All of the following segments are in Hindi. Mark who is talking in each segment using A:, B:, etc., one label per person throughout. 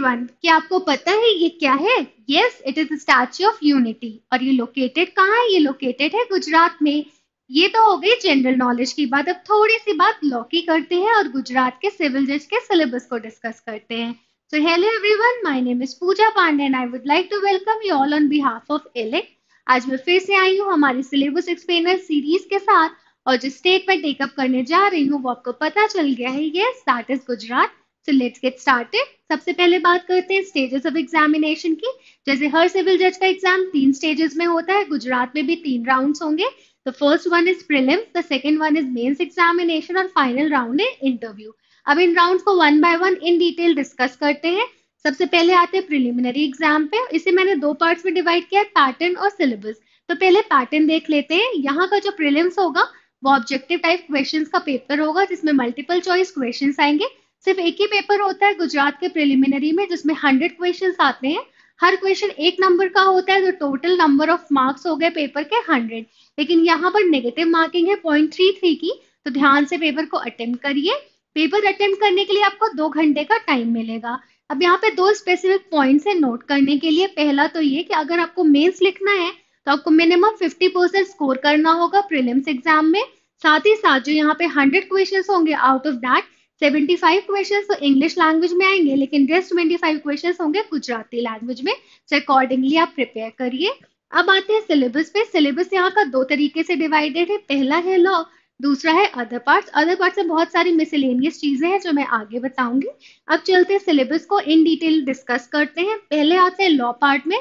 A: एवरीवन क्या आपको पता है ये क्या है yes it is Statue of Unity और ये लोकेटेड कहाँ है ये लोकेटेड है गुजरात में ये तो हो गई जनरल नॉलेज की बात अब थोड़ी सी बात लॉ की करते हैं और गुजरात के सिविल जज के सिलेबस को डिस्कस करते हैं so hello everyone my name is Pooja Pandey and I would like to welcome you all on behalf of Alec आज मैं फिर से आई हूँ हमारी सिलेबस एक्सप्लेनर सीरीज के साथ और जिस स्टेट में टेकअप करने जा रही हूँ वो आपको पता चल गया है ये that is Gujarat so let's get started सबसे पहले बात करते हैं स्टेजेस ऑफ एग्जामिनेशन की जैसे हर सिविल जज का एग्जाम तीन स्टेजेस में होता है गुजरात में भी तीन राउंड्स होंगे the first one is prelims the second one is mains examination और फाइनल राउंड है इंटरव्यू अब इन राउंड्स को one by one in detail discuss करते हैं सबसे पहले आते हैं प्रिलिमिनरी एग्जाम पे इसे मैंने दो पार्ट्स में डिवाइड किया है पैटर्न और सिलेबस तो पहले पैटर्न देख लेते हैं यहाँ का जो प्रिलिम्स होगा वो ऑब्जेक्टिव टाइप क्वेश्चंस का पेपर होगा जिसमें मल्टीपल चॉइस क्वेश्चंस आएंगे सिर्फ एक ही पेपर होता है गुजरात के प्रिलिमिनरी में जिसमें हंड्रेड क्वेश्चन आते हैं हर क्वेश्चन एक नंबर का होता है तो टोटल नंबर ऑफ मार्क्स हो गए पेपर के हंड्रेड लेकिन यहाँ पर नेगेटिव मार्किंग है पॉइंट थ्री थ्री की तो ध्यान से पेपर को अटेम्प्ट करिए पेपर अटेम्प्ट करने के लिए आपको दो घंटे का टाइम मिलेगा अब यहाँ पे दो स्पेसिफिक पॉइंट्स है नोट करने के लिए पहला तो ये कि अगर आपको मेंस लिखना है तो आपको मिनिमम 50 परसेंट स्कोर करना होगा प्रीलिम्स एग्जाम में साथ ही साथ जो यहाँ पे 100 क्वेश्चंस होंगे आउट ऑफ दैट 75 क्वेश्चंस तो इंग्लिश लैंग्वेज में आएंगे लेकिन रेस्ट 25 क्वेश्चंस होंगे गुजराती लैंग्वेज में सो अकॉर्डिंगली आप प्रिपेयर करिए अब आते हैं सिलेबस पे सिलेबस यहाँ का दो तरीके से डिवाइडेड है पहला है लॉ दूसरा है अदर पार्ट्स अदर पार्ट्स में बहुत सारी मिसलेनियस चीजें हैं जो मैं आगे बताऊंगी अब चलते हैं सिलेबस को इन डिटेल डिस्कस करते हैं पहले आते हैं लॉ पार्ट में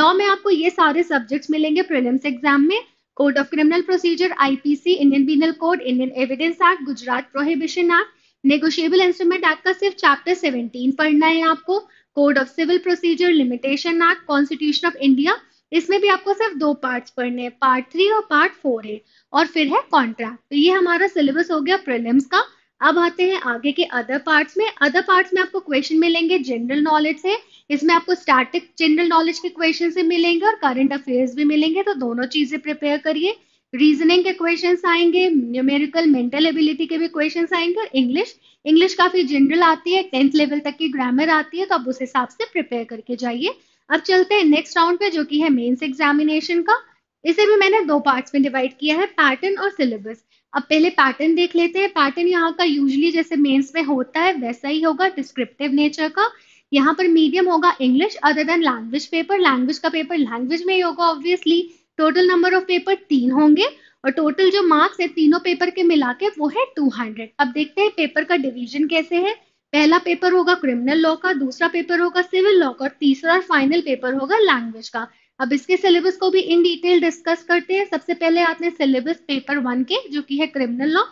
A: लॉ में आपको ये सारे सब्जेक्ट्स मिलेंगे प्रिलिम्स एग्जाम में code of criminal procedure IPC Indian penal code Indian evidence act Gujarat prohibition act negotiable instrument act का सिर्फ चैप्टर 17 पढ़ना है आपको code of civil procedure limitation act constitution of India इसमें भी आपको सिर्फ दो पार्ट्स पढ़ने हैं पार्ट थ्री और पार्ट फोर है और फिर है कॉन्ट्रैक्ट तो ये हमारा सिलेबस हो गया प्रिलिम्स का अब आते हैं आगे के अदर पार्ट्स में अदर पार्ट्स में आपको क्वेश्चन मिलेंगे जनरल नॉलेज से इसमें आपको स्टैटिक जनरल नॉलेज के क्वेश्चन से मिलेंगे और करंट अफेयर्स भी मिलेंगे तो दोनों चीजें प्रिपेयर करिए रीजनिंग के क्वेश्चन आएंगे न्यूमेरिकल मेंटल एबिलिटी के भी क्वेश्चन आएंगे और इंग्लिश इंग्लिश काफी जनरल आती है टेंथ लेवल तक की ग्रामर आती है तो आप उस हिसाब से प्रिपेयर करके जाइए अब चलते हैं नेक्स्ट राउंड पे जो कि है मेन्स एग्जामिनेशन का इसे भी मैंने दो पार्ट्स में डिवाइड किया है पैटर्न और सिलेबस अब पहले पैटर्न देख लेते हैं पैटर्न यहाँ का यूजली जैसे मेन्स में होता है वैसा ही होगा डिस्क्रिप्टिव नेचर का यहाँ पर मीडियम होगा English other than language paper language का पेपर लैंग्वेज में ही होगा obviously total number of paper तीन होंगे और टोटल जो मार्क्स है तीनों पेपर के मिला के वो है टू हंड्रेड अब देखते हैं पेपर का डिवीजन कैसे है पहला पेपर होगा क्रिमिनल लॉ का दूसरा पेपर होगा सिविल लॉ का और तीसरा और फाइनल पेपर होगा लैंग्वेज का अब इसके सिलेबस को भी इन डिटेल डिस्कस करते हैं सबसे पहले आपने सिलेबस पेपर वन के जो कि है क्रिमिनल लॉ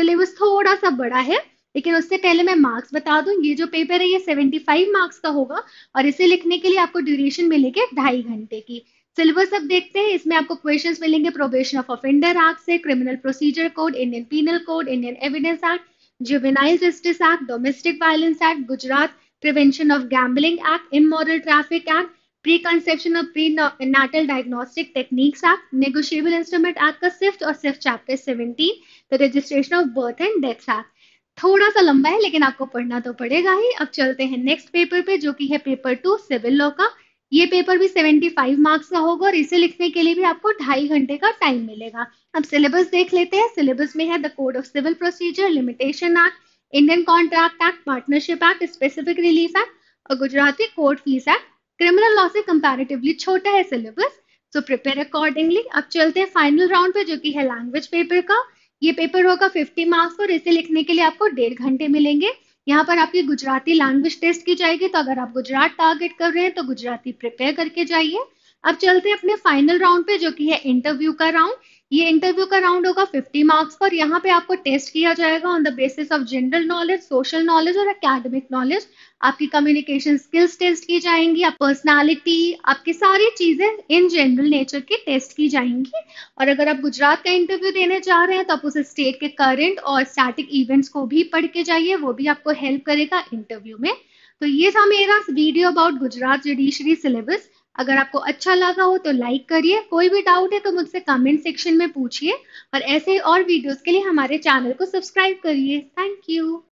A: सिलेबस थोड़ा सा बड़ा है लेकिन उससे पहले मैं मार्क्स बता दूं ये जो पेपर है ये 75 मार्क्स का होगा और इसे लिखने के लिए आपको ड्यूरेशन मिलेगी ढाई घंटे की सिलेबस अब देखते हैं इसमें आपको क्वेश्चन मिलेंगे प्रोबेशन ऑफ ऑफेंडर एक्ट से criminal procedure code Indian penal code Indian evidence act juvenile justice act domestic violence act Gujarat prevention of gambling act immoral traffic act pre conception of pre natal diagnostic techniques act negotiable instrument act का सिफ्ट और सिफ्ट chapter seventeen the registration of birth and death act थोड़ा सा लंबा है लेकिन आपको पढ़ना तो पड़ेगा ही अब चलते हैं नेक्स्ट पेपर पे जो कि है पेपर टू सिविल लॉ का ये पेपर भी 75 मार्क्स का होगा और इसे लिखने के लिए भी आपको ढाई घंटे का टाइम मिलेगा अब सिलेबस देख लेते हैं सिलेबस में है the code of civil procedure limitation act Indian contract act partnership act specific relief act और Gujarati court fees act criminal law से कंपेरेटिवली छोटा है सिलेबस सो प्रिपेयर अकॉर्डिंगली अब चलते हैं फाइनल राउंड पे जो कि है लैंग्वेज पेपर का ये पेपर होगा 50 मार्क्स और इसे लिखने के लिए आपको डेढ़ घंटे मिलेंगे यहाँ पर आपकी गुजराती लैंग्वेज टेस्ट की जाएगी तो अगर आप गुजरात टारगेट कर रहे हैं तो गुजराती प्रिपेयर करके जाइए अब चलते हैं अपने फाइनल राउंड पे जो कि है इंटरव्यू का राउंड ये इंटरव्यू का राउंड होगा 50 मार्क्स पर यहाँ पे आपको टेस्ट किया जाएगा on the basis of general knowledge social knowledge और एकेडमिक नॉलेज आपकी कम्युनिकेशन स्किल्स टेस्ट की जाएंगी आप पर्सनालिटी आपकी सारी चीज़ें इन जनरल नेचर के टेस्ट की जाएंगी और अगर आप गुजरात का इंटरव्यू देने जा रहे हैं तो आप उस स्टेट के करंट और स्टैटिक इवेंट्स को भी पढ़ के जाइए वो भी आपको हेल्प करेगा इंटरव्यू में तो ये था मेरा video about Gujarat judiciary syllabus अगर आपको अच्छा लगा हो तो लाइक करिए कोई भी डाउट है तो मुझसे कमेंट सेक्शन में पूछिए और ऐसे और वीडियोस के लिए हमारे चैनल को सब्सक्राइब करिए थैंक यू